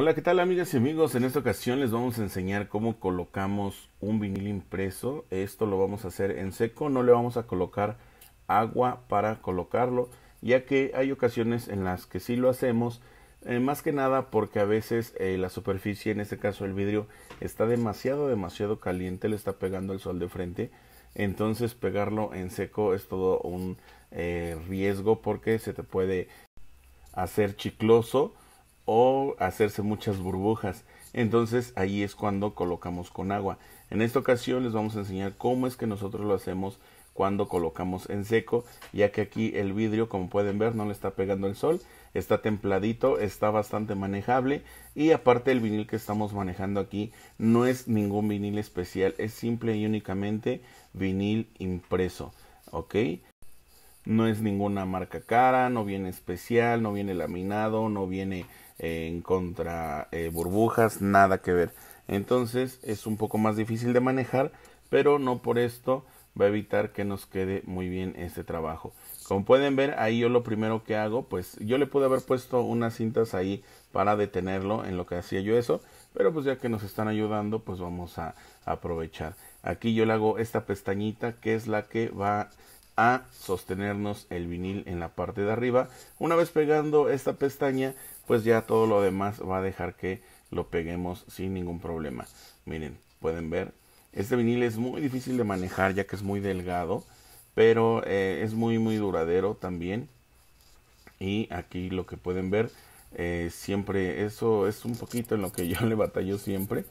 Hola, ¿qué tal amigas y amigos? En esta ocasión les vamos a enseñar cómo colocamos un vinil impreso. Esto lo vamos a hacer en seco, no le vamos a colocar agua para colocarlo, ya que hay ocasiones en las que sí lo hacemos, eh, más que nada porque a veces eh, la superficie, en este caso el vidrio, está demasiado, demasiado caliente, le está pegando el sol de frente. Entonces pegarlo en seco es todo un eh, riesgo porque se te puede hacer chicloso o hacerse muchas burbujas. Entonces ahí es cuando colocamos con agua. En esta ocasión les vamos a enseñar cómo es que nosotros lo hacemos cuando colocamos en seco, ya que aquí el vidrio, como pueden ver, no le está pegando el sol, está templadito, está bastante manejable y aparte el vinil que estamos manejando aquí no es ningún vinil especial, es simple y únicamente vinil impreso, ¿ok? No es ninguna marca cara, no viene especial, no viene laminado, no viene en contra eh, burbujas, nada que ver. Entonces es un poco más difícil de manejar, pero no por esto va a evitar que nos quede muy bien este trabajo. Como pueden ver, ahí yo lo primero que hago, pues yo le pude haber puesto unas cintas ahí para detenerlo en lo que hacía yo eso, pero pues ya que nos están ayudando, pues vamos a aprovechar. Aquí yo le hago esta pestañita que es la que va a sostenernos el vinil en la parte de arriba. Una vez pegando esta pestaña, pues ya todo lo demás va a dejar que lo peguemos sin ningún problema. Miren, pueden ver, este vinil es muy difícil de manejar ya que es muy delgado, pero eh, es muy muy duradero también. Y aquí lo que pueden ver, eh, siempre, eso es un poquito en lo que yo le batallo siempre,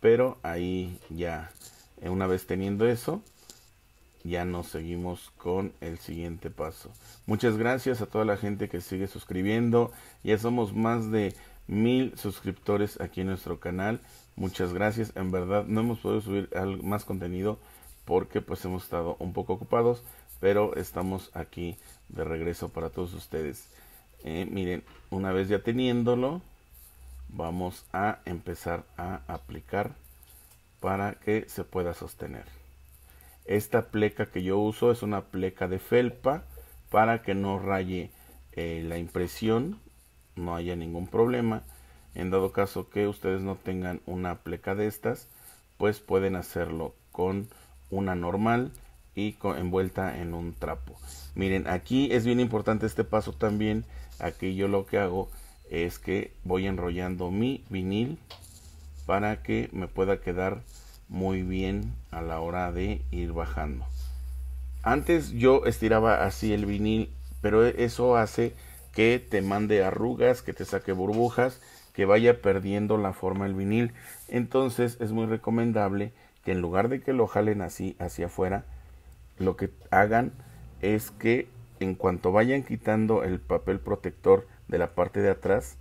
pero ahí ya, eh, una vez teniendo eso, ya nos seguimos con el siguiente paso. Muchas gracias a toda la gente que sigue suscribiendo. Ya somos más de mil suscriptores aquí en nuestro canal. Muchas gracias. En verdad no hemos podido subir más contenido porque pues hemos estado un poco ocupados. Pero estamos aquí de regreso para todos ustedes. Eh, miren, una vez ya teniéndolo, vamos a empezar a aplicar para que se pueda sostener. Esta pleca que yo uso es una pleca de felpa para que no raye eh, la impresión, no haya ningún problema. En dado caso que ustedes no tengan una pleca de estas, pues pueden hacerlo con una normal y envuelta en un trapo. Miren, aquí es bien importante este paso también. Aquí yo lo que hago es que voy enrollando mi vinil para que me pueda quedar muy bien a la hora de ir bajando. Antes yo estiraba así el vinil, pero e, eso hace que te mande arrugas, que te saque burbujas, que vaya perdiendo la forma el vinil. Entonces es muy recomendable que en lugar de que lo jalen así hacia afuera, lo que hagan es que en cuanto vayan quitando el papel protector de la parte de atrás,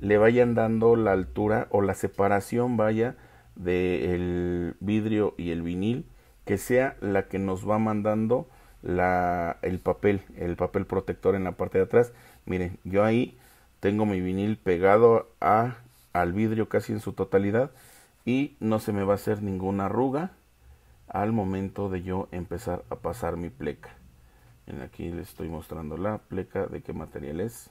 le vayan dando la altura o la separación vaya del vidrio y el vinil que sea la que nos va mandando la, el papel, el papel protector en la parte de atrás. Miren, yo ahí tengo mi vinil pegado a, al vidrio casi en su totalidad y no se me va a hacer ninguna arruga al momento de yo empezar a pasar mi pleca. en aquí les estoy mostrando la pleca de qué material es.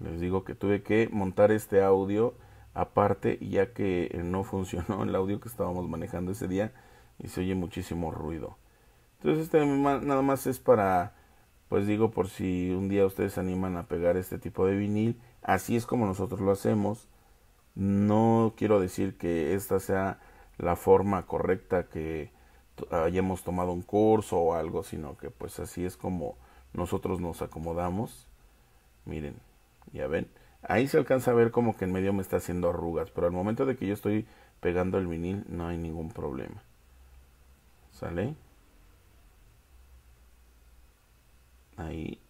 Les digo que tuve que montar este audio aparte, ya que no funcionó el audio que estábamos manejando ese día y se oye muchísimo ruido. Entonces este nada más es para, pues digo, por si un día ustedes se animan a pegar este tipo de vinil, así es como nosotros lo hacemos. No quiero decir que esta sea la forma correcta que hayamos tomado un curso o algo, sino que pues así es como nosotros nos acomodamos. Miren, ya ven. Ahí se alcanza a ver como que en medio me está haciendo arrugas, pero al momento de que yo estoy pegando el vinil no hay ningún problema. ¿Sale? Ahí.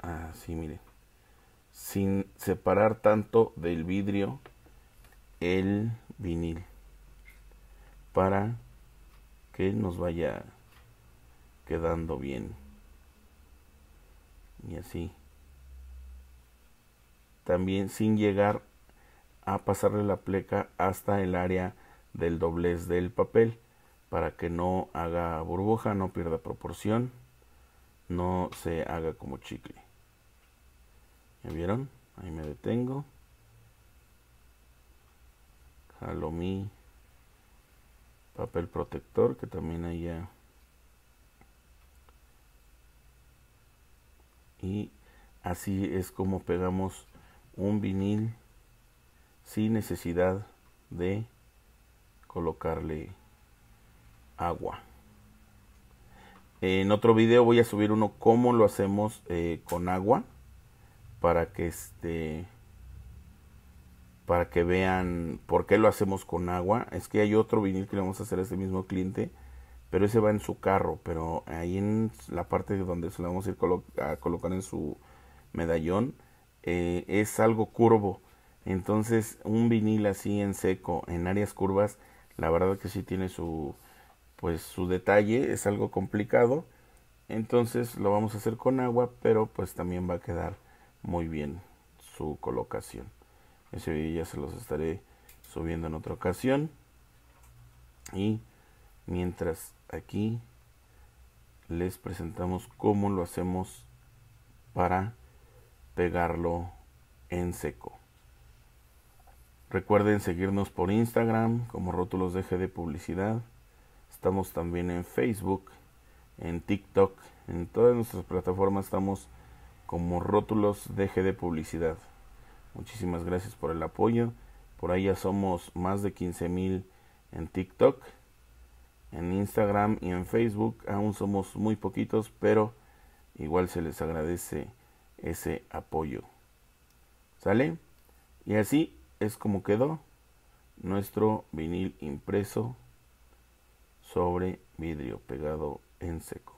Así, ah, miren. Sin separar tanto del vidrio el vinil. Para que nos vaya quedando bien. Y así también sin llegar a pasarle la pleca hasta el área del doblez del papel para que no haga burbuja, no pierda proporción, no se haga como chicle. ¿Ya vieron? Ahí me detengo. Jalo mi papel protector que también hay ya y así es como pegamos un vinil sin necesidad de colocarle agua. En otro video voy a subir uno cómo lo hacemos eh, con agua para que este para que vean por qué lo hacemos con agua. Es que hay otro vinil que le vamos a hacer a este mismo cliente, pero ese va en su carro, pero ahí en la parte donde se lo vamos a ir a colocar en su medallón eh, es algo curvo. Entonces, un vinil así en seco, en áreas curvas, la verdad que sí tiene su pues su detalle, es algo complicado. Entonces lo vamos a hacer con agua, pero pues también va a quedar muy bien su colocación. Ese video ya se los estaré subiendo en otra ocasión. Y mientras aquí les presentamos cómo lo hacemos para pegarlo en seco. Recuerden seguirnos por Instagram como Rótulos deje de Publicidad. Estamos también en Facebook, en TikTok, en todas nuestras plataformas estamos como Rótulos de de Publicidad. Muchísimas gracias por el apoyo. Por ahí ya somos más de 15 mil en TikTok, en Instagram y en Facebook. Aún somos muy poquitos, pero igual se les agradece ese apoyo. ¿Sale? Y así es como quedó nuestro vinil impreso sobre vidrio pegado en seco.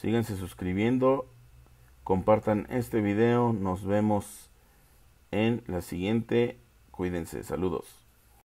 Síganse suscribiendo, compartan este video, nos vemos en la siguiente. Cuídense, saludos.